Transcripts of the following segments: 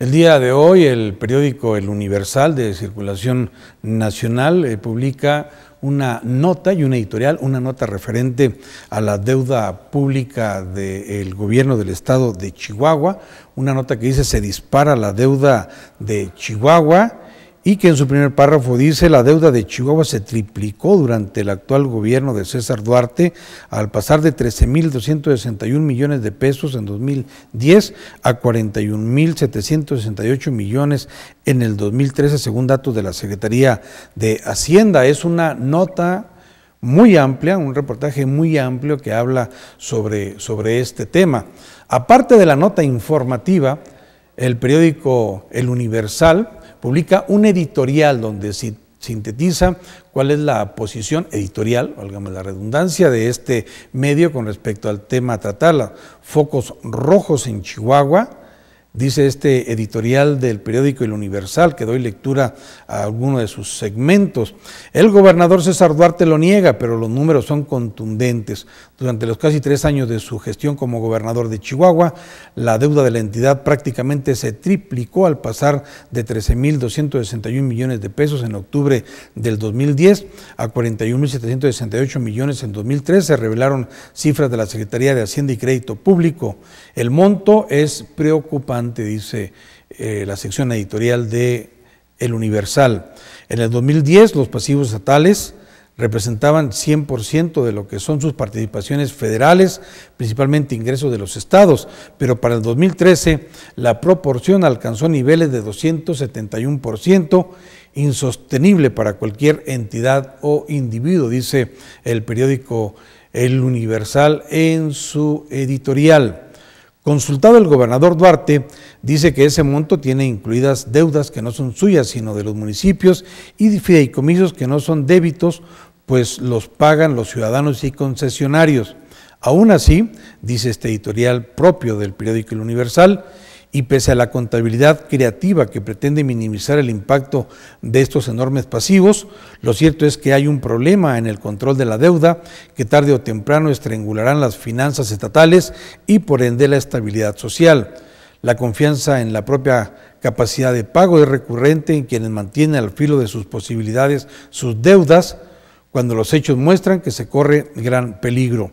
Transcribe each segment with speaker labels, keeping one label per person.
Speaker 1: El día de hoy el periódico El Universal de circulación nacional eh, publica una nota y una editorial, una nota referente a la deuda pública del gobierno del estado de Chihuahua, una nota que dice se dispara la deuda de Chihuahua, y que en su primer párrafo dice la deuda de Chihuahua se triplicó durante el actual gobierno de César Duarte al pasar de 13.261 millones de pesos en 2010 a 41.768 millones en el 2013 según datos de la Secretaría de Hacienda. Es una nota muy amplia, un reportaje muy amplio que habla sobre, sobre este tema. Aparte de la nota informativa, el periódico El Universal, publica un editorial donde sintetiza cuál es la posición editorial, más la redundancia, de este medio con respecto al tema tratarla. focos rojos en Chihuahua, Dice este editorial del periódico El Universal, que doy lectura a alguno de sus segmentos. El gobernador César Duarte lo niega, pero los números son contundentes. Durante los casi tres años de su gestión como gobernador de Chihuahua, la deuda de la entidad prácticamente se triplicó al pasar de 13.261 millones de pesos en octubre del 2010 a 41.768 millones en 2013, se revelaron cifras de la Secretaría de Hacienda y Crédito Público. El monto es preocupante dice eh, la sección editorial de El Universal. En el 2010 los pasivos estatales representaban 100% de lo que son sus participaciones federales, principalmente ingresos de los estados, pero para el 2013 la proporción alcanzó niveles de 271%, insostenible para cualquier entidad o individuo, dice el periódico El Universal en su editorial. Consultado el gobernador Duarte, dice que ese monto tiene incluidas deudas que no son suyas, sino de los municipios y fideicomisos que no son débitos, pues los pagan los ciudadanos y concesionarios. Aún así, dice este editorial propio del periódico El Universal, y pese a la contabilidad creativa que pretende minimizar el impacto de estos enormes pasivos, lo cierto es que hay un problema en el control de la deuda que tarde o temprano estrangularán las finanzas estatales y por ende la estabilidad social. La confianza en la propia capacidad de pago es recurrente en quienes mantienen al filo de sus posibilidades sus deudas cuando los hechos muestran que se corre gran peligro.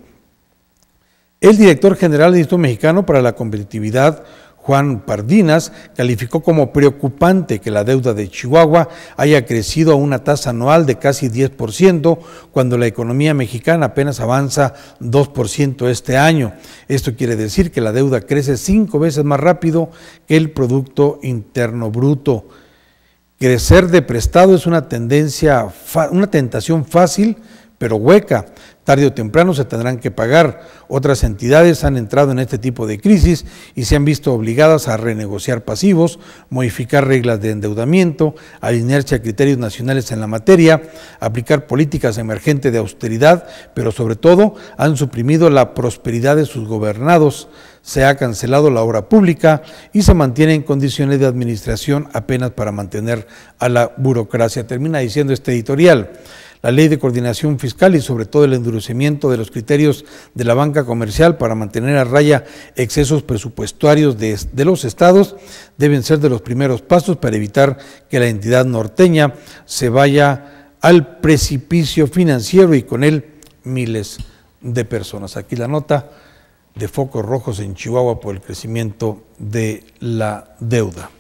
Speaker 1: El director general del Instituto Mexicano para la Competitividad Juan Pardinas calificó como preocupante que la deuda de Chihuahua haya crecido a una tasa anual de casi 10% cuando la economía mexicana apenas avanza 2% este año. Esto quiere decir que la deuda crece cinco veces más rápido que el Producto Interno Bruto. Crecer de prestado es una tendencia, una tentación fácil pero hueca tarde o temprano se tendrán que pagar. Otras entidades han entrado en este tipo de crisis y se han visto obligadas a renegociar pasivos, modificar reglas de endeudamiento, alinearse a criterios nacionales en la materia, aplicar políticas emergentes de austeridad, pero sobre todo han suprimido la prosperidad de sus gobernados se ha cancelado la obra pública y se mantiene en condiciones de administración apenas para mantener a la burocracia. Termina diciendo este editorial la ley de coordinación fiscal y sobre todo el endurecimiento de los criterios de la banca comercial para mantener a raya excesos presupuestarios de, de los estados deben ser de los primeros pasos para evitar que la entidad norteña se vaya al precipicio financiero y con él miles de personas. Aquí la nota de focos rojos en Chihuahua por el crecimiento de la deuda.